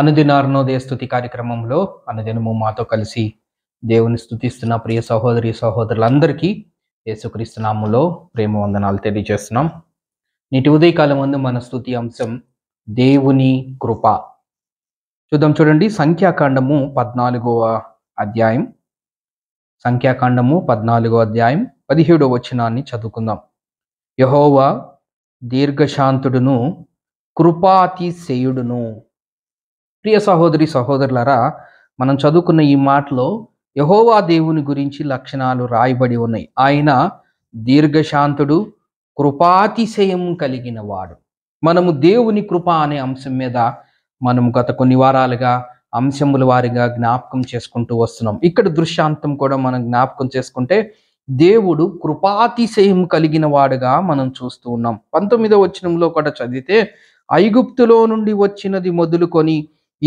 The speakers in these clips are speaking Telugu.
అనుదినార్నోదయ స్థుతి కార్యక్రమంలో అనుదినము మాతో కలిసి దేవుని స్థుతిస్తున్న ప్రియ సహోదరి సహోదరులందరికీ యేసుక్రీస్తునాములో ప్రేమ వందనాలు తెలియజేస్తున్నాం నీటి ఉదయకాలం ముందు మన స్థుతి అంశం దేవుని కృప చూద్దాం చూడండి సంఖ్యాకాండము పద్నాలుగవ అధ్యాయం సంఖ్యాకాండము పద్నాలుగో అధ్యాయం పదిహేడో వచనాన్ని చదువుకుందాం యహోవా దీర్ఘశాంతుడును కృపాతిశయుడును ప్రియ సహోదరి సహోదరులరా మనం చదువుకున్న ఈ మాటలో యహోవా దేవుని గురించి లక్షణాలు రాయబడి ఉన్నాయి ఆయన దీర్ఘశాంతుడు కృపాతిశయం కలిగిన వాడు మనము దేవుని కృప అనే అంశం మీద మనం గత కొన్ని వారాలుగా అంశముల వారిగా జ్ఞాపకం చేసుకుంటూ వస్తున్నాం ఇక్కడ దృశ్యాంతం కూడా మనం జ్ఞాపకం చేసుకుంటే దేవుడు కృపాతిశయం కలిగిన వాడుగా మనం చూస్తూ ఉన్నాం పంతొమ్మిదో వచనంలో కూడా చదివితే ఐగుప్తులో నుండి వచ్చినది మొదలుకొని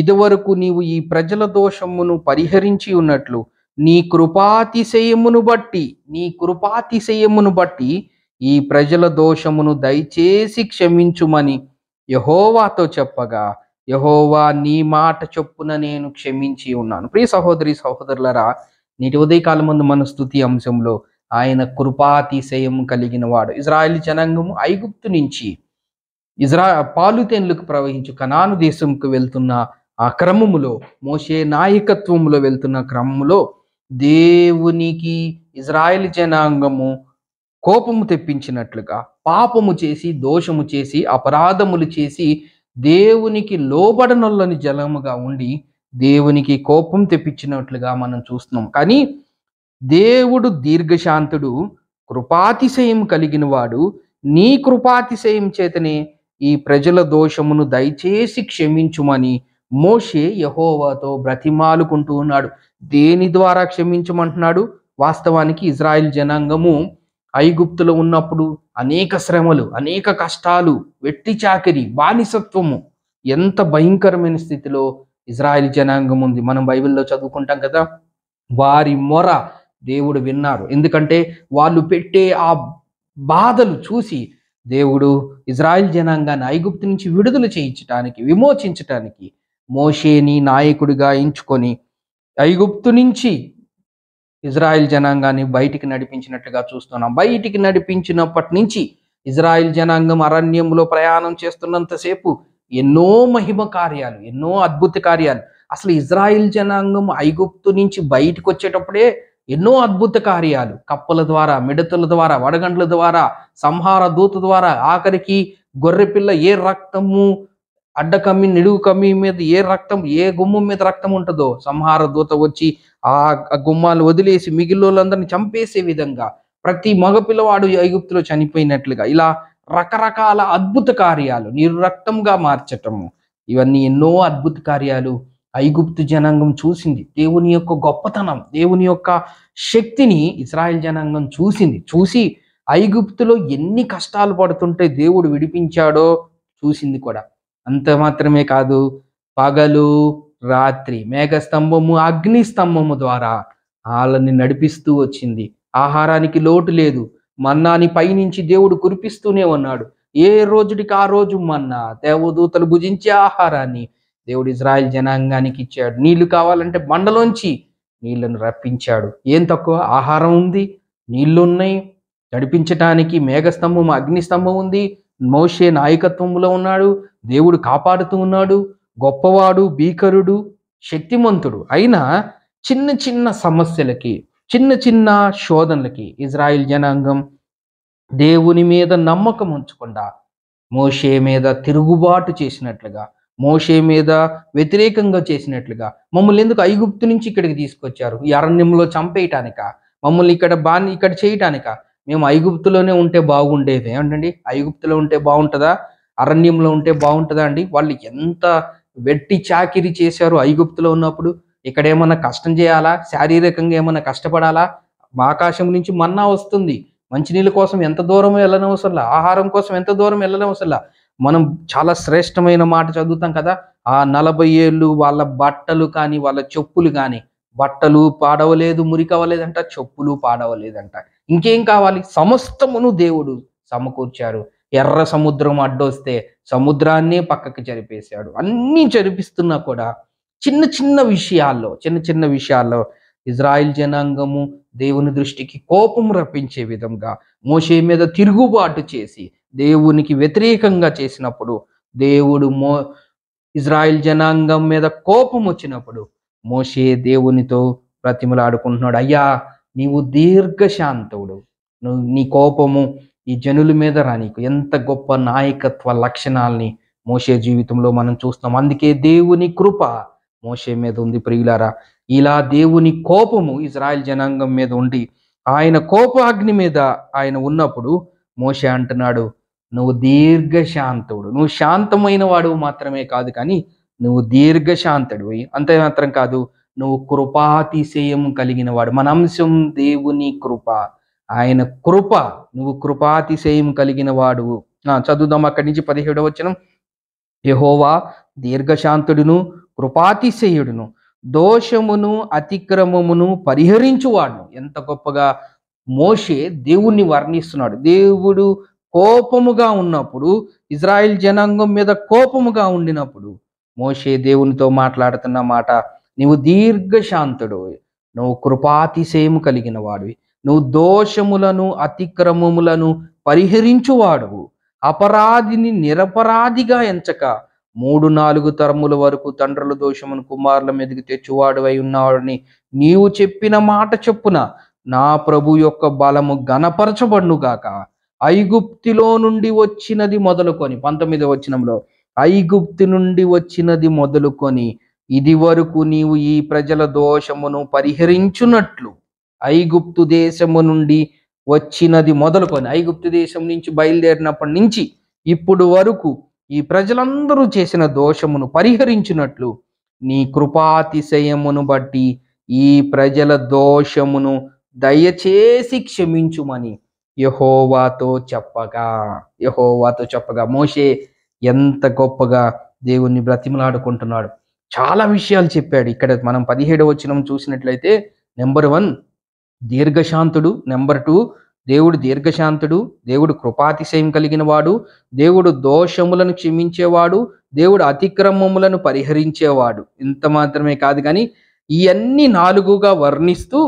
ఇదివరకు నీవు ఈ ప్రజల దోషమును పరిహరించి ఉన్నట్లు నీ కృపాతిశయమును బట్టి నీ కృపాతిశయమును బట్టి ఈ ప్రజల దోషమును దయచేసి క్షమించుమని యహోవాతో చెప్పగా యహోవా నీ మాట చొప్పున నేను క్షమించి ఉన్నాను ప్రియ సహోదరి సహోదరులరా నీటి ఉదయకాల ముందు మన స్థుతి అంశంలో ఆయన కృపాతిశయం కలిగిన వాడు ఇజ్రాయెల్ జనాంగము ఐగుప్తు నుంచి ఇజ్రా పాలుతెన్లకు ప్రవహించు కనాను దేశంకు వెళ్తున్న ఆ క్రమములో మోసే నాయకత్వంలో వెళ్తున్న క్రమములో దేవునికి ఇజ్రాయెల్ జనాంగము కోపము తెప్పించినట్లుగా పాపము చేసి దోషము చేసి అపరాధములు చేసి దేవునికి లోబడనొల్లని జలముగా ఉండి దేవునికి కోపం తెప్పించినట్లుగా మనం చూస్తున్నాం కానీ దేవుడు దీర్ఘశాంతుడు కృపాతిశయం కలిగిన వాడు నీ కృపాతిశయం చేతనే ఈ ప్రజల దోషమును దయచేసి క్షమించుమని మోషే యహోవాతో బ్రతిమాలుకుంటూ ఉన్నాడు దేని ద్వారా క్షమించమంటున్నాడు వాస్తవానికి ఇజ్రాయిల్ జనాంగము ఐగుప్తులో ఉన్నప్పుడు అనేక శ్రమలు అనేక కష్టాలు వెట్టి చాకిరి బానిసత్వము ఎంత భయంకరమైన స్థితిలో ఇజ్రాయిల్ జనాంగం ఉంది మనం బైబిల్లో చదువుకుంటాం కదా వారి మొర దేవుడు విన్నారు ఎందుకంటే వాళ్ళు పెట్టే ఆ బాధలు చూసి దేవుడు ఇజ్రాయిల్ జనాంగాన్ని ఐగుప్తు నుంచి విడుదల చేయించటానికి విమోచించటానికి మోషేని నాయకుడిగా ఎంచుకొని ఐగుప్తు నుంచి ఇజ్రాయెల్ జనాంగాన్ని బయటికి నడిపించినట్లుగా చూస్తున్నాం బయటికి నడిపించినప్పటి నుంచి ఇజ్రాయెల్ జనాంగం అరణ్యంలో ప్రయాణం చేస్తున్నంతసేపు ఎన్నో మహిమ కార్యాలు ఎన్నో అద్భుత కార్యాలు అసలు ఇజ్రాయిల్ జనాంగం ఐగుప్తు నుంచి బయటకు వచ్చేటప్పుడే ఎన్నో అద్భుత కార్యాలు కప్పల ద్వారా మిడతల ద్వారా వడగండ్ల ద్వారా సంహార దూత ద్వారా ఆఖరికి గొర్రెపిల్ల ఏ రక్తము అడ్డ కమ్మి నిడుగు కమ్మి మీద ఏ రక్తం ఏ గుమ్మం మీద రక్తం ఉంటుందో సంహార దూత వచ్చి ఆ గుమ్మాలు వదిలేసి మిగిలిన చంపేసే విధంగా ప్రతి మగ పిల్లవాడు ఐగుప్తులో చనిపోయినట్లుగా ఇలా రకరకాల అద్భుత కార్యాలు నిర్రక్తంగా మార్చటము ఇవన్నీ ఎన్నో అద్భుత కార్యాలు ఐగుప్తు జనాంగం చూసింది దేవుని యొక్క గొప్పతనం దేవుని యొక్క శక్తిని ఇస్రాయల్ జనాంగం చూసింది చూసి ఐగుప్తులో ఎన్ని కష్టాలు పడుతుంటే దేవుడు విడిపించాడో చూసింది కూడా అంత మాత్రమే కాదు పగలు రాత్రి మేఘస్తంభము అగ్ని స్తంభము ద్వారా వాళ్ళని నడిపిస్తూ వచ్చింది ఆహారానికి లోటు లేదు మన్నాని పైనుంచి దేవుడు కురిపిస్తూనే ఉన్నాడు ఏ రోజుడికి ఆ రోజు మన్నా దేవదూతలు భుజించే ఆహారాన్ని దేవుడు ఇజ్రాయెల్ జనాంగానికి ఇచ్చాడు నీళ్లు కావాలంటే బండలోంచి నీళ్లను రప్పించాడు ఏం తక్కువ ఆహారం ఉంది నీళ్లున్నాయి నడిపించటానికి అగ్ని అగ్నిస్తంభం ఉంది మోషే నాయకత్వంలో ఉన్నాడు దేవుడు కాపాడుతూ ఉన్నాడు గొప్పవాడు భీకరుడు శక్తిమంతుడు అయినా చిన్న చిన్న సమస్యలకి చిన్న చిన్న శోధనలకి ఇజ్రాయిల్ జనాంగం దేవుని మీద నమ్మకం ఉంచకుండా మోషే మీద తిరుగుబాటు చేసినట్లుగా మోషే మీద వ్యతిరేకంగా చేసినట్లుగా మమ్మల్ని ఎందుకు ఐగుప్తు నుంచి ఇక్కడికి తీసుకొచ్చారు ఈ అరణ్యంలో చంపేయటానిక మమ్మల్ని ఇక్కడ బాన్ ఇక్కడ చేయటానిక మేము ఐగుప్తులోనే ఉంటే బాగుండేది ఏమంటండి ఐగుప్తులో ఉంటే బాగుంటుందా అరణ్యంలో ఉంటే బాగుంటుందా అండి వాళ్ళు ఎంత వెట్టి చాకిరి చేశారు ఐగుప్తులో ఉన్నప్పుడు ఇక్కడ ఏమన్నా కష్టం చేయాలా శారీరకంగా ఏమన్నా కష్టపడాలా ఆకాశం నుంచి మన్నా వస్తుంది మంచినీళ్ళ కోసం ఎంత దూరం వెళ్ళనవసరంలా ఆహారం కోసం ఎంత దూరం వెళ్ళనవసరంలా మనం చాలా శ్రేష్టమైన మాట చదువుతాం కదా ఆ నలభై ఏళ్ళు వాళ్ళ బట్టలు కానీ వాళ్ళ చెప్పులు కానీ బట్టలు పాడవలేదు మురికవ్వలేదంట చెప్పులు పాడవలేదంట ఇంకేం కావాలి సమస్తమును దేవుడు సమకూర్చారు ఎర్ర సముద్రం అడ్డొస్తే సముద్రాన్ని పక్కకి జరిపేశాడు అన్నీ జరిపిస్తున్నా కూడా చిన్న చిన్న విషయాల్లో చిన్న చిన్న విషయాల్లో ఇజ్రాయిల్ జనాంగము దేవుని దృష్టికి కోపం రప్పించే విధంగా మోసే మీద తిరుగుబాటు చేసి దేవునికి వ్యతిరేకంగా చేసినప్పుడు దేవుడు మో ఇజ్రాయిల్ జనాంగం మీద కోపం వచ్చినప్పుడు మోషే దేవునితో ప్రతిమలాడుకుంటున్నాడు అయ్యా నీవు దీర్ఘశాంతవుడు నువ్వు నీ కోపము ఈ జనుల మీద రానీకు ఎంత గొప్ప నాయకత్వ లక్షణాలని మోసే జీవితంలో మనం చూస్తున్నాం అందుకే దేవుని కృప మోసే మీద ఉంది ప్రియులారా ఇలా దేవుని కోపము ఇజ్రాయెల్ జనాంగం మీద ఉండి ఆయన కోపాగ్ని మీద ఆయన ఉన్నప్పుడు మోసే అంటున్నాడు నువ్వు దీర్ఘశాంతుడు నువ్వు శాంతమైన వాడు మాత్రమే కాదు కానీ నువ్వు దీర్ఘశాంతుడివి అంతే మాత్రం కాదు నువ్వు కృపాతిశయం కలిగిన వాడు మన అంశం దేవుని కృప ఆయన కృప నువ్వు కృపాతిశయం కలిగిన వాడు చదువుదాం అక్కడి నుంచి పదిహేడవ వచ్చిన యహోవా దీర్ఘశాంతుడును కృపాతిశయుడును దోషమును అతిక్రమమును పరిహరించువాడు ఎంత గొప్పగా మోషే దేవుణ్ణి వర్ణిస్తున్నాడు దేవుడు కోపముగా ఉన్నప్పుడు ఇజ్రాయిల్ జనాంగం మీద కోపముగా ఉండినప్పుడు మోషే దేవునితో మాట్లాడుతున్న మాట నువ్వు దీర్ఘశాంతుడు నువ్వు కృపాతిశయము కలిగిన వాడివి నువ్వు దోషములను అతిక్రమములను పరిహరించువాడువు అపరాధిని నిరపరాధిగా ఎంచక మూడు నాలుగు తరముల వరకు తండ్రుల దోషమును కుమారుల మీదకి తెచ్చువాడు అయి ఉన్నాడని నీవు చెప్పిన మాట చెప్పున నా ప్రభు యొక్క బలము గనపరచబడునుగాక ఐగుప్తిలో నుండి వచ్చినది మొదలుకొని పంతొమ్మిదవ వచ్చినంలో ఐగుప్తి నుండి వచ్చినది మొదలుకొని ఇది వరకు నీవు ఈ ప్రజల దోషమును పరిహరించున్నట్లు ఐగుప్తు దేశము నుండి వచ్చినది మొదలుకొని ఐగుప్తు దేశం నుంచి బయలుదేరినప్పటి నుంచి ఇప్పుడు వరకు ఈ ప్రజలందరూ చేసిన దోషమును పరిహరించినట్లు నీ కృపాతిశయమును బట్టి ఈ ప్రజల దోషమును దయచేసి క్షమించుమని యహోవాతో చెప్పగా యహోవాతో చెప్పగా మోషే ఎంత గొప్పగా దేవుణ్ణి బ్రతిమలాడుకుంటున్నాడు చాలా విషయాలు చెప్పాడు ఇక్కడ మనం పదిహేడు వచ్చిన చూసినట్లయితే నెంబర్ వన్ దీర్ఘశాంతుడు నెంబర్ టూ దేవుడు దీర్ఘశాంతుడు దేవుడు కృపాతిశయం కలిగిన వాడు దేవుడు దోషములను క్షమించేవాడు దేవుడు అతిక్రమములను పరిహరించేవాడు ఇంత మాత్రమే కాదు కానీ ఇవన్నీ నాలుగుగా వర్ణిస్తూ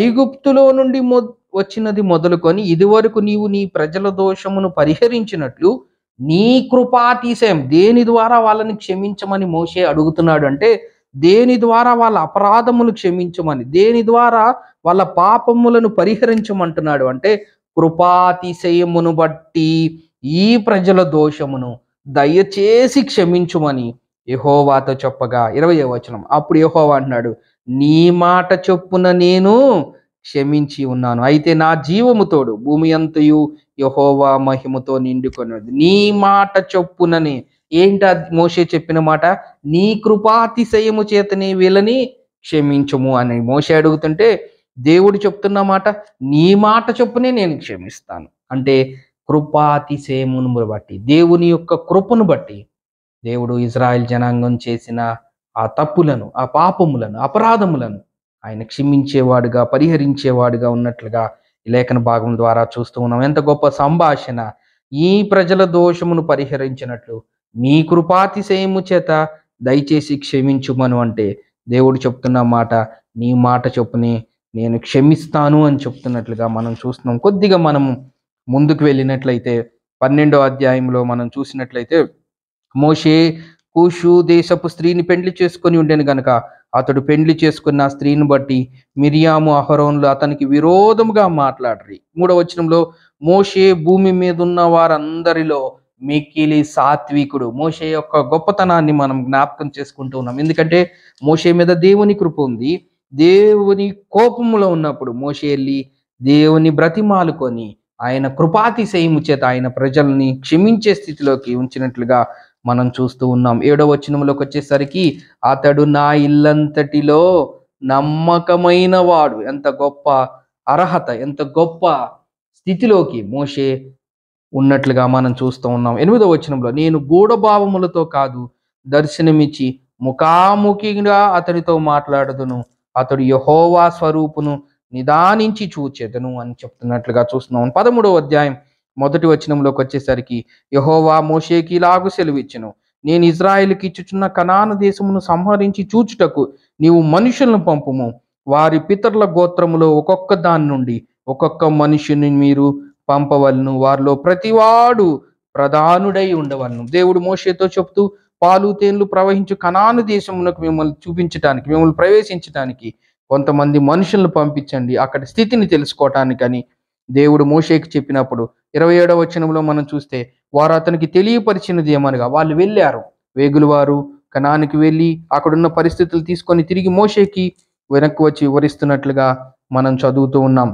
ఐగుప్తులో నుండి మొ వచ్చినది మొదలుకొని ఇదివరకు నీవు నీ ప్రజల దోషమును పరిహరించినట్లు నీ కృపాతిశయం దేని ద్వారా వాళ్ళని క్షమించమని మోసే అడుగుతున్నాడు అంటే దేని ద్వారా వాళ్ళ అపరాధములు క్షమించమని దేని ద్వారా వాళ్ళ పాపములను పరిహరించమంటున్నాడు అంటే కృపాతిశయమును బట్టి ఈ ప్రజల దోషమును దయచేసి క్షమించుమని యహోవాతో చెప్పగా ఇరవై వచనం అప్పుడు యహోవా అంటున్నాడు నీ మాట చెప్పున నేను క్షమించి ఉన్నాను అయితే నా జీవముతోడు భూమి అంతయు యహోవా మహిమతో నిండుకున్నది నీ మాట చొప్పునని ఏంట మోషే చెప్పిన మాట నీ కృపాతిశయము చేతని వీళ్ళని క్షమించము అని మోసే అడుగుతుంటే దేవుడు చెప్తున్న మాట నీ మాట చొప్పునే నేను క్షమిస్తాను అంటే కృపాతిశయమును బట్టి దేవుని యొక్క కృపను బట్టి దేవుడు ఇజ్రాయెల్ జనాంగం చేసిన ఆ తప్పులను ఆ పాపములను అపరాధములను ఆయన క్షమించేవాడుగా పరిహరించేవాడుగా ఉన్నట్లుగా లేఖన భాగం ద్వారా చూస్తూ ఉన్నాం ఎంత గొప్ప సంభాషణ ఈ ప్రజల దోషమును పరిహరించినట్లు నీ కృపాతిశయము చేత దయచేసి క్షమించుమను అంటే దేవుడు చెప్తున్న మాట నీ మాట చొప్పుని నేను క్షమిస్తాను అని చెప్తున్నట్లుగా మనం చూస్తున్నాం కొద్దిగా మనం ముందుకు వెళ్ళినట్లయితే పన్నెండో అధ్యాయంలో మనం చూసినట్లయితే మోషే కూషు దేశపు స్త్రీని పెండ్లి చేసుకుని ఉండేను గనక అతడు పెండ్లి చేసుకున్న స్త్రీని బట్టి మిరియాము అహరోన్లు అతనికి విరోధముగా మాట్లాడరి మూడవ వచనంలో మోషే భూమి మీద ఉన్న వారందరిలో మిక్కిలి సాత్వికుడు మోషే యొక్క గొప్పతనాన్ని మనం జ్ఞాపకం చేసుకుంటూ ఉన్నాం ఎందుకంటే మోషే మీద దేవుని కృప ఉంది దేవుని కోపంలో ఉన్నప్పుడు మోషే వెళ్ళి దేవుని బ్రతిమాలుకొని ఆయన కృపాతిశయము చేత ఆయన ప్రజల్ని క్షమించే స్థితిలోకి ఉంచినట్లుగా మనం చూస్తూ ఉన్నాం ఏడో వచనంలోకి వచ్చేసరికి అతడు నా ఇల్లంతటిలో నమ్మకమైన వాడు ఎంత గొప్ప అర్హత ఎంత గొప్ప స్థితిలోకి మోషే ఉన్నట్లుగా మనం చూస్తూ ఉన్నాం ఎనిమిదో వచనంలో నేను గూఢభావములతో కాదు దర్శనమిచ్చి ముఖాముఖిగా అతనితో మాట్లాడదును అతడు యహోవా స్వరూపును నిదానించి చూచేదను అని చెప్తున్నట్లుగా చూస్తున్నాం పదమూడవ అధ్యాయం మొదటి వచనంలోకి వచ్చేసరికి యహోవా మోషేకి ఇలాగు సెలవిచ్చును నేను ఇజ్రాయిల్కి ఇచ్చుచున్న కనాన దేశమును సంహరించి చూచుటకు నీవు మనుషులను పంపుము వారి పితరుల గోత్రములో ఒక్కొక్క దాని నుండి ఒక్కొక్క మనుషుని మీరు పంపవలను వారిలో ప్రతివాడు ప్రధానుడై ఉండవలను దేవుడు మోషేతో చెప్తూ పాలు తేన్లు ప్రవహించు కనాను దేశమునకు మిమ్మల్ని చూపించటానికి మిమ్మల్ని ప్రవేశించటానికి కొంతమంది మనుషులను పంపించండి అక్కడ స్థితిని తెలుసుకోవటానికని దేవుడు మోషేకి చెప్పినప్పుడు ఇరవై ఏడవ వచనంలో మనం చూస్తే వారు అతనికి తెలియపరిచినది ఏమనగా వాళ్ళు వెళ్ళారు వేగులు వారు కణానికి వెళ్ళి అక్కడున్న పరిస్థితులు తీసుకొని తిరిగి మోషేకి వెనక్కి వచ్చి వివరిస్తున్నట్లుగా మనం చదువుతూ ఉన్నాం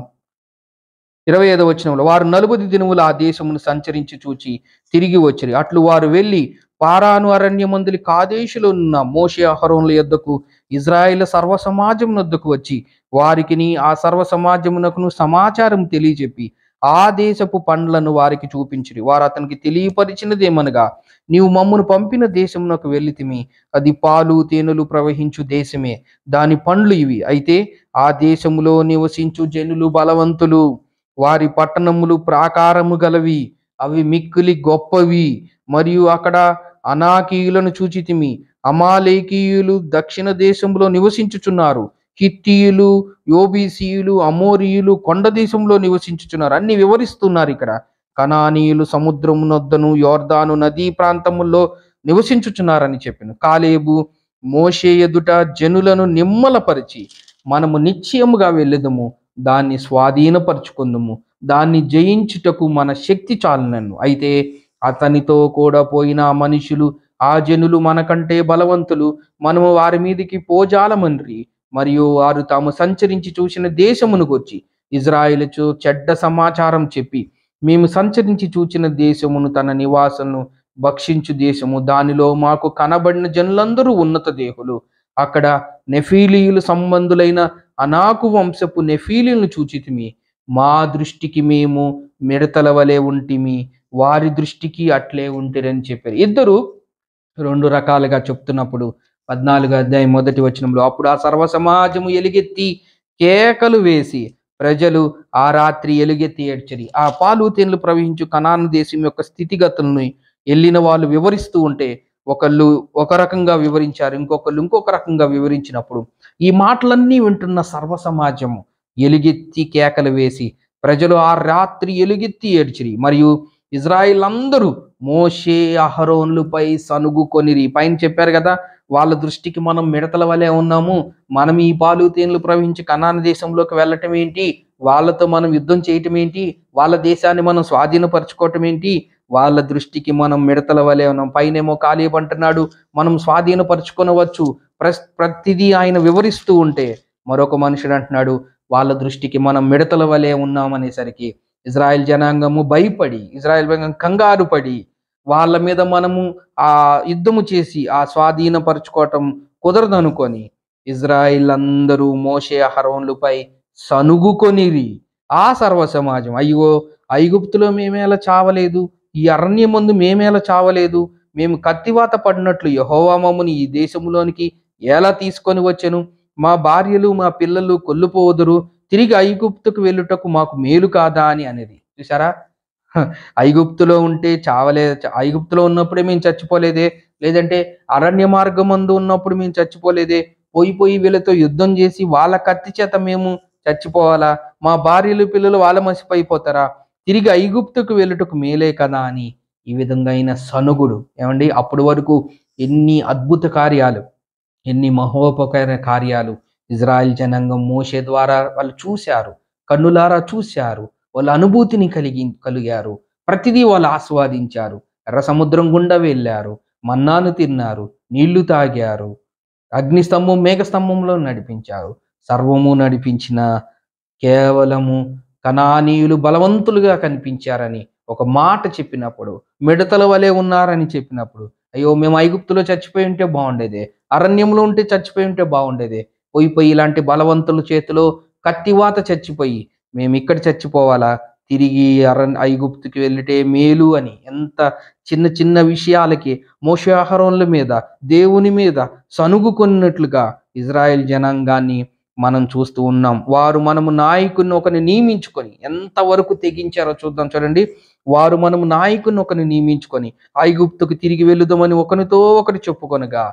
ఇరవై ఐదవ వచనంలో వారు నలుగుది దినములు ఆ దేశమును సంచరించి చూచి తిరిగి వచ్చిరి అట్లు వారు వెళ్ళి పారాను అరణ్యమందులి కాదేశులు ఉన్న మోషే అహరోన్ల యొద్దకు ఇజ్రాయిల్ సర్వ సమాజం వద్దకు వచ్చి వారికిని ఆ సర్వ సమాజమునకును సమాచారం తెలియజెప్పి ఆ దేశపు పండ్లను వారికి చూపించిరి వారు అతనికి తెలియపరిచినదేమనగా నీవు మమ్మను పంపిన దేశమునకు వెళ్ళితిమి అది పాలు తేనెలు ప్రవహించు దేశమే దాని పండ్లు ఇవి అయితే ఆ దేశములో నివసించు జనులు బలవంతులు వారి పట్టణములు ప్రాకారము గలవి అవి మిక్కిలి గొప్పవి మరియు అక్కడ అనాకీయులను చూచితిమి అమాలేకీయులు దక్షిణ దేశంలో నివసించుచున్నారు కిత్తియులు యోబీసీయులు అమోరియులు కొండ దేశంలో నివసించుచున్నారు అన్ని వివరిస్తున్నారు ఇక్కడ కనానీయులు సముద్రము నొద్దను యోర్దాను నదీ ప్రాంతముల్లో నివసించుచున్నారని చెప్పిన కాలేబు మోషే ఎదుట జనులను నిమ్మలపరిచి మనము నిశ్చయముగా వెళ్ళదము దాన్ని స్వాధీనపరుచుకుందుము దాన్ని జయించుటకు మన శక్తి చాలనను అయితే అతనితో కూడా పోయిన మనుషులు ఆ జనులు మనకంటే బలవంతులు మనము వారి మీదికి పోజాలమన్రి మరియు వారు తాము సంచరించి చూసిన దేశమును గుర్చి ఇజ్రాయిలుచు చెడ్డ సమాచారం చెప్పి మేము సంచరించి చూచిన దేశమును తన నివాసను భక్షించు దేశము దానిలో మాకు కనబడిన జనులందరూ ఉన్నత దేహులు అక్కడ నెఫీలీయులు సంబంధులైన అనాకు వంశపు నెఫీలిను చూచితిమి మా దృష్టికి మేము మిడతల వలె ఉంటిమి వారి దృష్టికి అట్లే ఉంటిరని చెప్పారు ఇద్దరు రెండు రకాలుగా చెప్తున్నప్పుడు పద్నాలుగు అధ్యాయం మొదటి వచనంలో అప్పుడు ఆ సర్వ సమాజము ఎలుగెత్తి కేకలు వేసి ప్రజలు ఆ రాత్రి ఎలుగెత్తి ఏడ్చరి ఆ పాలు తేనెలు ప్రవహించు కనాను దేశం యొక్క స్థితిగతులను వెళ్ళిన వాళ్ళు వివరిస్తూ ఉంటే ఒకళ్ళు ఒక రకంగా వివరించారు ఇంకొకళ్ళు ఇంకొక రకంగా వివరించినప్పుడు ఈ మాటలన్నీ వింటున్న సర్వ సమాజము ఎలుగెత్తి కేకలు వేసి ప్రజలు ఆ రాత్రి ఎలుగెత్తి ఏడ్చిరి మరియు ఇజ్రాయిల్ అందరూ మోషే అహరోన్లపై సనుగుకొనిరి పైన చెప్పారు కదా వాళ్ళ దృష్టికి మనం మిడతల వలె ఉన్నాము మనం ఈ పాలు తేనెలు ప్రవహించి కన్నాన దేశంలోకి వెళ్ళటం ఏంటి వాళ్ళతో మనం యుద్ధం చేయటం ఏంటి వాళ్ళ దేశాన్ని మనం స్వాధీనపరచుకోవటం ఏంటి వాళ్ళ దృష్టికి మనం మిడతల వలె ఉన్నాం పైనేమో ఖాళీ అంటున్నాడు మనం స్వాధీనపరచుకొనవచ్చు ప్ర ప్రతిదీ ఆయన వివరిస్తూ ఉంటే మరొక మనుషుడు అంటున్నాడు వాళ్ళ దృష్టికి మనం మిడతల వలె ఉన్నామనేసరికి ఇజ్రాయెల్ జనాంగము భయపడి ఇజ్రాయెల్ జనాంగం కంగారు పడి వాళ్ళ మీద మనము ఆ యుద్ధము చేసి ఆ స్వాధీనపరచుకోవటం కుదరదనుకొని ఇజ్రాయిల్ అందరూ మోసే హరోన్లపై సనుగుకొనిరి ఆ సర్వ సమాజం అయ్యో ఐగుప్తులో మేమేలా చావలేదు ఈ అరణ్యమందు మేమేలా చావలేదు మేము కత్తివాత పడినట్లు యహోవామముని ఈ దేశంలోనికి ఎలా తీసుకొని వచ్చెను మా భార్యలు మా పిల్లలు కొల్లుపోవదురు తిరిగి ఐగుప్తుకు వెళ్ళుటకు మాకు మేలు కాదా అని అనేది చూసారా ఐగుప్తులో ఉంటే చావలే ఐగుప్తులో ఉన్నప్పుడే మేము చచ్చిపోలేదే లేదంటే అరణ్య మార్గమందు ఉన్నప్పుడు మేము చచ్చిపోలేదే పోయి పోయి వీళ్ళతో యుద్ధం చేసి వాళ్ళ కత్తి చేత మేము చచ్చిపోవాలా మా భార్యలు పిల్లలు వాళ్ళ మసిపోయిపోతారా తిరిగి ఐగుప్తుకు వెళ్ళుటకు మేలే కదా అని ఈ విధంగా అయిన సనుగుడు ఏమండి అప్పటి వరకు ఎన్ని అద్భుత కార్యాలు ఎన్ని మహోపకర కార్యాలు ఇజ్రాయెల్ జనాంగం మోసే ద్వారా వాళ్ళు చూశారు కన్నులారా చూశారు వాళ్ళ అనుభూతిని కలిగి కలిగారు ప్రతిదీ వాళ్ళు ఆస్వాదించారు ఎర్ర సముద్రం గుండా వెళ్ళారు మన్నాను తిన్నారు నీళ్లు తాగారు అగ్నిస్తంభం మేఘస్తంభంలో నడిపించారు సర్వము నడిపించిన కేవలము కణానీయులు బలవంతులుగా కనిపించారని ఒక మాట చెప్పినప్పుడు మిడతల వలె ఉన్నారని చెప్పినప్పుడు అయ్యో మేము ఐగుప్తులో చచ్చిపోయి ఉంటే బాగుండేది అరణ్యంలో ఉంటే చచ్చిపోయి ఉంటే బాగుండేది పోయిపోయి ఇలాంటి బలవంతుల చేతిలో కత్తివాత చచ్చిపోయి మేము ఇక్కడ చచ్చిపోవాలా తిరిగి అర ఐగుప్తుకి వెళ్ళటే మేలు అని ఎంత చిన్న చిన్న విషయాలకి మోషాహారంల మీద దేవుని మీద సనుగుకొన్నట్లుగా ఇజ్రాయెల్ జనాంగాన్ని మనం చూస్తూ ఉన్నాం వారు మనము నాయకుని ఒకరిని నియమించుకొని ఎంతవరకు తెగించారో చూద్దాం చూడండి వారు మనము నాయకుని ఒకరిని నియమించుకొని ఐగుప్తుకు తిరిగి వెళుదామని ఒకరితో ఒకటి చెప్పుకొనగా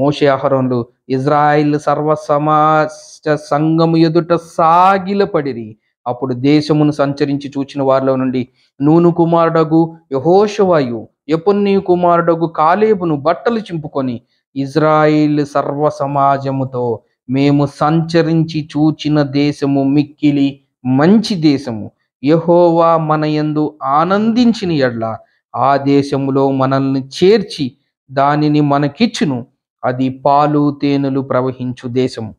మోషే ఆహరంలు ఇజ్రాయిల్ సర్వ సమాజ సంఘము ఎదుట సాగిల పడిరి అప్పుడు దేశమును సంచరించి చూచిన వారిలో నుండి నూను కుమారుడగు యహోషవాయు ఎపున్ని కుమారుడగు కాలేబును బట్టలు చింపుకొని ఇజ్రాయిల్ సర్వ సమాజముతో మేము సంచరించి చూచిన దేశము మిక్కిలి మంచి దేశము యహోవా మన యందు ఆనందించిన ఎడ్ల ఆ దేశములో మనల్ని చేర్చి దానిని మనకిచ్చును అది పాలు తేనెలు ప్రవహించు దేశము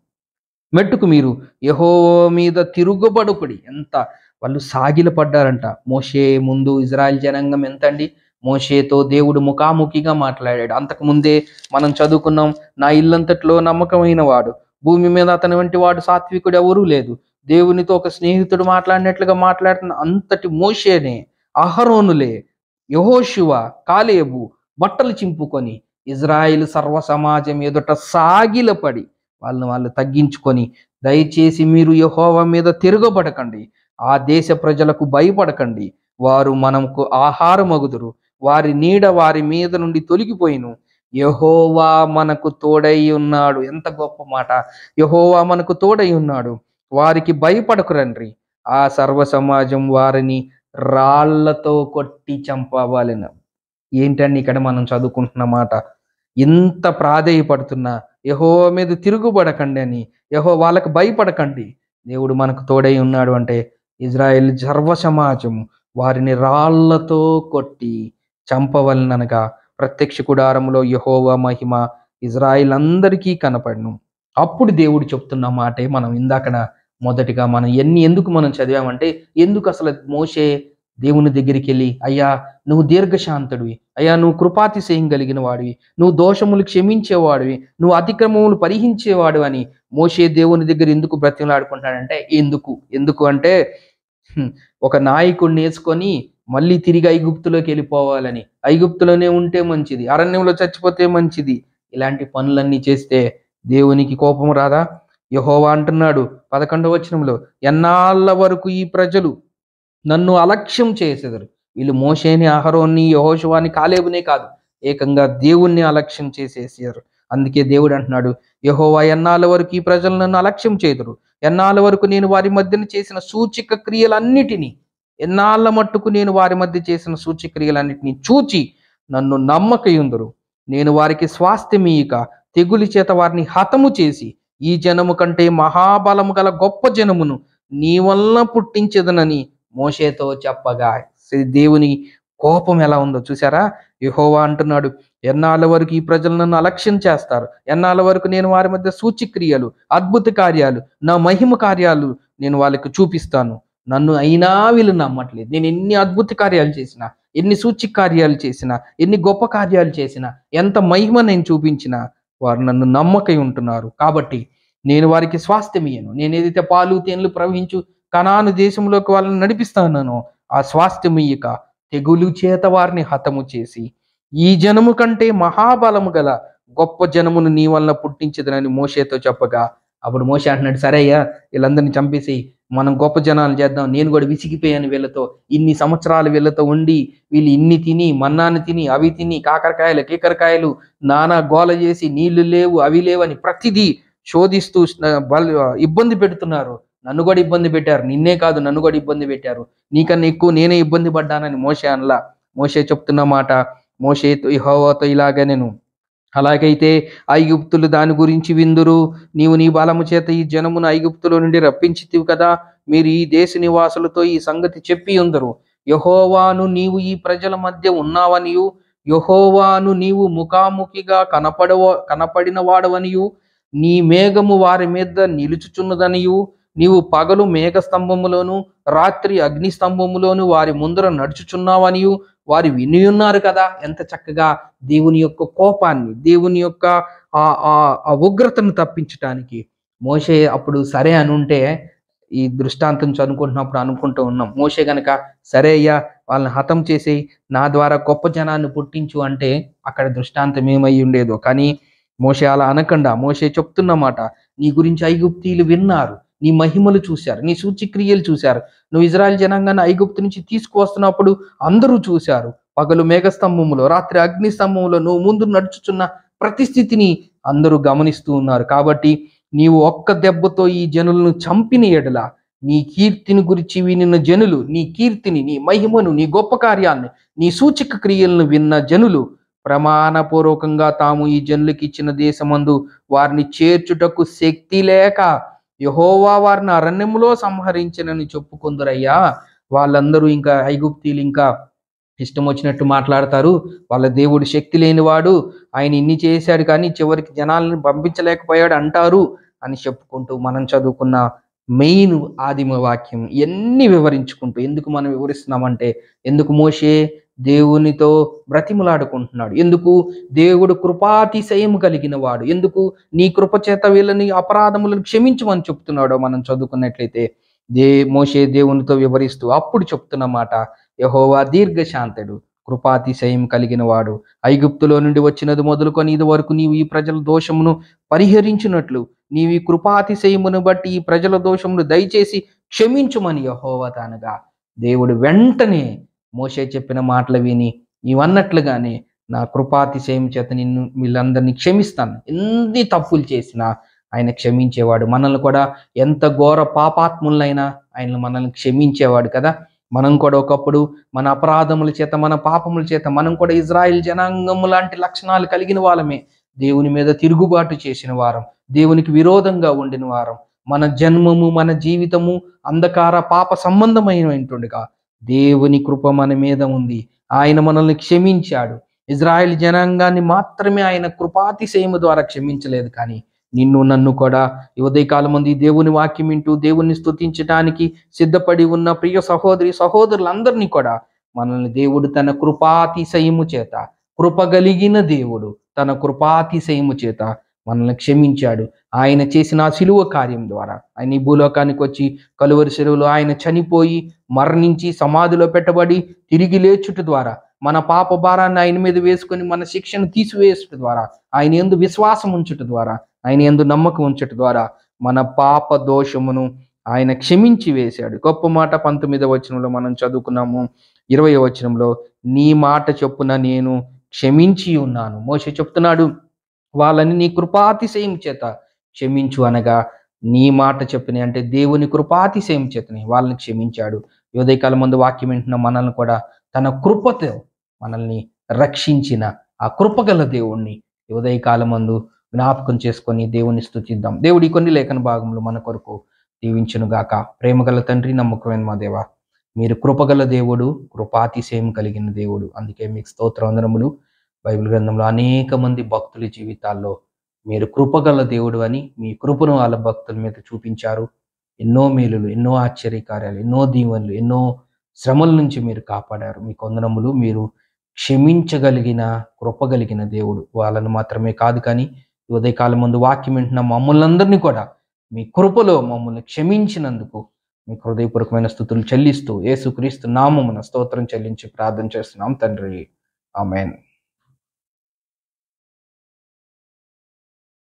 మెట్టుకు మీరు యహోవా మీద తిరుగుబడుకుడి ఎంత వాళ్ళు సాగిల పడ్డారంట మోషే ముందు ఇజ్రాయెల్ జనాంగం ఎంత అండి మోషేతో దేవుడు ముఖాముఖిగా మాట్లాడాడు అంతకుముందే మనం చదువుకున్నాం నా ఇల్లంతట్లో నమ్మకమైన వాడు భూమి మీద అతని వంటి వాడు సాత్వికుడు ఎవరూ లేదు దేవునితో ఒక స్నేహితుడు మాట్లాడినట్లుగా మాట్లాడుతున్న అంతటి మోషేనే అహరోనులే యహోశివ కాలేబు బట్టలు చింపుకొని ఇజ్రాయిల్ సర్వ సమాజం ఎదుట సాగిలపడి వాళ్ళని వాళ్ళు తగ్గించుకొని దయచేసి మీరు యహోవ మీద తిరగబడకండి ఆ దేశ ప్రజలకు భయపడకండి వారు మనకు అగుదురు వారి నీడ వారి మీద నుండి తొలగిపోయిను యహోవా మనకు తోడై ఉన్నాడు ఎంత గొప్ప మాట యహోవా మనకు తోడై ఉన్నాడు వారికి భయపడకు ఆ సర్వ సమాజం వారిని రాళ్లతో కొట్టి చంపవాలిన ఏంటండి ఇక్కడ మనం చదువుకుంటున్న మాట ఎంత ప్రాధేయపడుతున్నా యహో మీద తిరుగుబడకండి అని యహో వాళ్ళకు భయపడకండి దేవుడు మనకు తోడై ఉన్నాడు అంటే ఇజ్రాయెల్ సర్వ సమాజం వారిని రాళ్లతో కొట్టి చంపవలననగా ప్రత్యక్ష గుడారంలో యహోవా మహిమ ఇజ్రాయిల్ అందరికీ కనపడను అప్పుడు దేవుడు చెప్తున్న మాటే మనం ఇందాకడ మొదటిగా మనం ఎన్ని ఎందుకు మనం చదివామంటే ఎందుకు అసలు మోసే దేవుని దగ్గరికి వెళ్ళి అయ్యా నువ్వు దీర్ఘశాంతుడివి అయ్యా నువ్వు కృపాతిశయం కలిగిన వాడివి నువ్వు దోషములు క్షమించేవాడివి నువ్వు అతిక్రమములు పరిహించేవాడు అని మోసే దేవుని దగ్గర ఎందుకు బ్రతిమలాడుకుంటాడంటే ఎందుకు ఎందుకు అంటే ఒక నాయకుడిని వేసుకొని మళ్ళీ తిరిగి ఐగుప్తులోకి వెళ్ళిపోవాలని ఐగుప్తులోనే ఉంటే మంచిది అరణ్యంలో చచ్చిపోతే మంచిది ఇలాంటి పనులన్నీ చేస్తే దేవునికి కోపం రాదా యహోవా అంటున్నాడు పదకొండవ వచనంలో ఎన్నాళ్ళ వరకు ఈ ప్రజలు నన్ను అలక్ష్యం చేసేదరు వీళ్ళు మోసేని అహరోన్ని యహోశవాని కాలేబునే కాదు ఏకంగా దేవుణ్ణి అలక్ష్యం చేసేసారు అందుకే దేవుడు అంటున్నాడు యహోవా ఎన్నాళ్ళ వరకు ఈ ప్రజలు నన్ను అలక్ష్యం చేదురు ఎన్నాళ్ళ వరకు నేను వారి మధ్యన చేసిన సూచిక క్రియలన్నిటినీ ఎన్నాళ్ళ మట్టుకు నేను వారి మధ్య చేసిన సూచ్యక్రియలన్నింటినీ చూచి నన్ను నమ్మకయుందరు నేను వారికి స్వాస్థ్యమీయక తెగులి చేత వారిని హతము చేసి ఈ జనము కంటే మహాబలము గల గొప్ప జనమును నీ వల్ల పుట్టించదనని మోషేతో చెప్పగా శ్రీ దేవుని కోపం ఎలా ఉందో చూసారా యహోవా అంటున్నాడు ఎన్నాళ్ళ వరకు ఈ ప్రజలు నన్ను అలక్ష్యం చేస్తారు ఎన్నాళ్ళ వరకు నేను వారి మధ్య సూచిక్రియలు అద్భుత కార్యాలు నా మహిమ కార్యాలు నేను వాళ్ళకి చూపిస్తాను నన్ను అయినా వీళ్ళు నమ్మట్లేదు నేను ఎన్ని అద్భుత కార్యాలు చేసిన ఎన్ని సూచి కార్యాలు చేసిన ఎన్ని గొప్ప కార్యాలు చేసిన ఎంత మహిమ నేను చూపించినా వారు నన్ను నమ్మకై ఉంటున్నారు కాబట్టి నేను వారికి స్వాస్థ్యం ఇయ్యను నేను ఏదైతే పాలు తేనెలు ప్రవహించు కణాను దేశంలోకి వాళ్ళని నడిపిస్తానో ఆ స్వాస్థ్యం ఇయ్యక తెగులు చేత వారిని హతము చేసి ఈ జనము కంటే మహాబలము గల గొప్ప జనమును నీ వలన పుట్టించదనని మోషేతో చెప్పగా అప్పుడు మోషే అంటున్నాడు సరే అయ్యా వీళ్ళందరినీ చంపేసి మనం గొప్ప జనాలు చేద్దాం నేను కూడా విసిగిపోయాను వీళ్ళతో ఇన్ని సంవత్సరాలు వీళ్ళతో ఉండి వీళ్ళు ఇన్ని తిని మన్నాన్ని తిని అవి తిని కాకరకాయలు కీకరకాయలు నానా గోల చేసి నీళ్లు లేవు అవి లేవు అని ప్రతిదీ శోధిస్తూ ఇబ్బంది పెడుతున్నారు నన్ను కూడా ఇబ్బంది పెట్టారు నిన్నే కాదు నన్ను కూడా ఇబ్బంది పెట్టారు నీకన్నా ఎక్కువ నేనే ఇబ్బంది పడ్డానని మోసే అనలా మోసే చెప్తున్న మాట మోసే ఇహోవాతో ఇలాగా నేను అలాగైతే ఐగుప్తులు దాని గురించి విందురు నీవు నీ బలము చేత ఈ జనమును ఐగుప్తుల నుండి రప్పించితివి కదా మీరు ఈ దేశ నివాసులతో ఈ సంగతి చెప్పి ఉందరు యహోవాను నీవు ఈ ప్రజల మధ్య ఉన్నావనియు యహోవాను నీవు ముఖాముఖిగా కనపడవ కనపడిన వాడవనియు నీ మేఘము వారి మీద నిలుచుచున్నదనియు నీవు పగలు మేఘ స్తంభములోను రాత్రి అగ్ని స్తంభములోను వారి ముందర నడుచుచున్నావనియు వారు విని ఉన్నారు కదా ఎంత చక్కగా దేవుని యొక్క కోపాన్ని దేవుని యొక్క ఆ ఉగ్రతను తప్పించటానికి మోసే అప్పుడు సరే అని ఉంటే ఈ దృష్టాంతం చదువుకుంటున్నప్పుడు అనుకుంటూ ఉన్నాం మోసే గనక సరే అయ్యా వాళ్ళని హతం చేసి నా ద్వారా గొప్ప జనాన్ని పుట్టించు అంటే అక్కడ దృష్టాంతం ఏమై ఉండేదో కానీ మోసే అలా అనకుండా మోసే చెప్తున్నమాట నీ గురించి ఐగుప్తీలు విన్నారు నీ మహిమలు చూశారు నీ సూచిక్రియలు చూశారు నువ్వు ఇజ్రాయల్ జనాంగాన్ని ఐగుప్తు నుంచి తీసుకువస్తున్నప్పుడు అందరూ చూశారు పగలు మేఘస్తంభములో రాత్రి అగ్నిస్తంభంలో నువ్వు ముందు నడుచుచున్న ప్రతిస్థితిని అందరూ గమనిస్తూ ఉన్నారు కాబట్టి నీవు ఒక్క దెబ్బతో ఈ జనులను చంపిన ఎడల నీ కీర్తిని గురించి వినిన జనులు నీ కీర్తిని నీ మహిమను నీ గొప్ప కార్యాన్ని నీ సూచిక క్రియలను విన్న జనులు ప్రమాణపూర్వకంగా తాము ఈ జనులకి ఇచ్చిన దేశమందు వారిని చేర్చుటకు శక్తి లేక యహోవా వారిని అరణ్యములో సంహరించినని చెప్పుకుందరయ్యా వాళ్ళందరూ ఇంకా ఐగుప్తీలు ఇంకా ఇష్టం వచ్చినట్టు మాట్లాడతారు వాళ్ళ దేవుడు శక్తి లేనివాడు ఆయన ఇన్ని చేశాడు కానీ చివరికి జనాలను పంపించలేకపోయాడు అంటారు అని చెప్పుకుంటూ మనం చదువుకున్న మెయిన్ ఆదిమ వాక్యం ఇవన్నీ వివరించుకుంటూ ఎందుకు మనం వివరిస్తున్నామంటే ఎందుకు మోషే దేవునితో బ్రతిమలాడుకుంటున్నాడు ఎందుకు దేవుడు కృపాతిశయం కలిగిన వాడు ఎందుకు నీ కృపచేత వీళ్ళని అపరాధములను క్షమించమని చెప్తున్నాడో మనం చదువుకున్నట్లయితే దే మోషే దేవునితో వివరిస్తూ అప్పుడు చెప్తున్నమాట యహోవా దీర్ఘశాంతుడు కృపాతిశయం కలిగిన వాడు ఐగుప్తులో నుండి వచ్చినది మొదలుకొని ఇది వరకు నీవు ఈ ప్రజల దోషమును పరిహరించినట్లు నీవు ఈ కృపాతిశయమును బట్టి ఈ ప్రజల దోషమును దయచేసి క్షమించుమని యహోవతానుగా దేవుడు వెంటనే మోషే చెప్పిన మాటలు విని ఇవన్నట్లుగానే నా కృపాతిశయం చేత నిన్ను వీళ్ళందరినీ క్షమిస్తాను ఎన్ని తప్పులు చేసినా ఆయన క్షమించేవాడు మనల్ని కూడా ఎంత ఘోర పాపాత్ములైనా ఆయన మనల్ని క్షమించేవాడు కదా మనం కూడా ఒకప్పుడు మన అపరాధముల చేత మన పాపముల చేత మనం కూడా ఇజ్రాయిల్ జనాంగము లాంటి లక్షణాలు కలిగిన వాళ్ళమే దేవుని మీద తిరుగుబాటు చేసిన వారం దేవునికి విరోధంగా ఉండిన వారం మన జన్మము మన జీవితము అంధకార పాప సంబంధమైనటువంటిగా దేవుని కృప మన మీద ఉంది ఆయన మనల్ని క్షమించాడు ఇజ్రాయెల్ జనాంగాన్ని మాత్రమే ఆయన కృపాతిశయము ద్వారా క్షమించలేదు కానీ నిన్ను నన్ను కూడా ఉదయకాలం ఉంది దేవుని వాక్యం వింటూ దేవుణ్ణి స్థుతించడానికి సిద్ధపడి ఉన్న ప్రియ సహోదరి సహోదరులందరినీ కూడా మనల్ని దేవుడు తన కృపాతిశయము చేత కృపగలిగిన దేవుడు తన కృపాతిశయము చేత మనల్ని క్షమించాడు ఆయన చేసిన సిలువ కార్యం ద్వారా ఆయన ఈ భూలోకానికి వచ్చి కలువరి సెరువులో ఆయన చనిపోయి మరణించి సమాధిలో పెట్టబడి తిరిగి లేచుట ద్వారా మన పాప భారాన్ని ఆయన మీద వేసుకొని మన శిక్షను తీసివేసుట ద్వారా ఆయన ఎందు విశ్వాసం ఉంచుట ద్వారా ఆయన ఎందు నమ్మకం ఉంచుట ద్వారా మన పాప దోషమును ఆయన క్షమించి వేశాడు గొప్ప మాట పంతొమ్మిదవ వచనంలో మనం చదువుకున్నాము ఇరవై వచనంలో నీ మాట చొప్పున నేను క్షమించి ఉన్నాను మోస చెప్తున్నాడు వాళ్ళని నీ కృపాతిశయం చేత క్షమించు అనగా నీ మాట చెప్పిన అంటే దేవుని కృపాతిశయం చేతని వాళ్ళని క్షమించాడు యోదయకాలం ముందు వాక్యం వింటున్న మనల్ని కూడా తన కృపతో మనల్ని రక్షించిన ఆ కృపగల దేవుణ్ణి ఉదయకాలం ముందు జ్ఞాపకం చేసుకొని దేవుని స్థుతిద్దాం దేవుడి కొన్ని లేఖన భాగంలో మన కొరకు దీవించునుగాక ప్రేమగల తండ్రి నమ్మకమైన మా దేవ మీరు కృపగల దేవుడు కృపాతిశయం కలిగిన దేవుడు అందుకే మీకు స్తోత్రవందనములు బైబిల్ గ్రంథంలో అనేక మంది భక్తుల జీవితాల్లో మీరు కృపగల దేవుడు అని మీ కృపను వాళ్ళ భక్తుల మీద చూపించారు ఎన్నో మేలులు ఎన్నో ఆశ్చర్యకార్యాలు ఎన్నో దీవెనలు ఎన్నో శ్రమల నుంచి మీరు కాపాడారు మీ కొందనములు మీరు క్షమించగలిగిన కృపగలిగిన దేవుడు వాళ్ళను మాత్రమే కాదు కానీ ఉదయకాలం ముందు వాక్యం వింటున్న మమ్మల్ని కూడా మీ కృపలో మమ్మల్ని క్షమించినందుకు మీ హృదయపూర్వకమైన స్థుతులు చెల్లిస్తూ యేసుక్రీస్తు నామమున స్తోత్రం చెల్లించి ప్రార్థన చేస్తున్నాం తండ్రి ఆమెన్